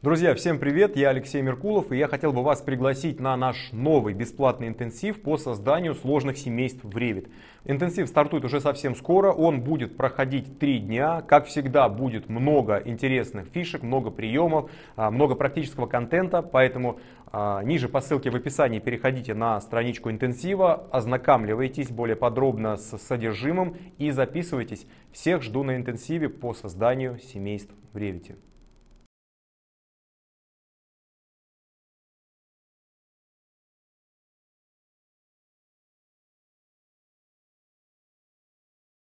Друзья, всем привет, я Алексей Меркулов, и я хотел бы вас пригласить на наш новый бесплатный интенсив по созданию сложных семейств в Revit. Интенсив стартует уже совсем скоро, он будет проходить три дня, как всегда будет много интересных фишек, много приемов, а, много практического контента, поэтому а, ниже по ссылке в описании переходите на страничку интенсива, ознакомливайтесь более подробно с содержимым и записывайтесь. Всех жду на интенсиве по созданию семейств в Revit.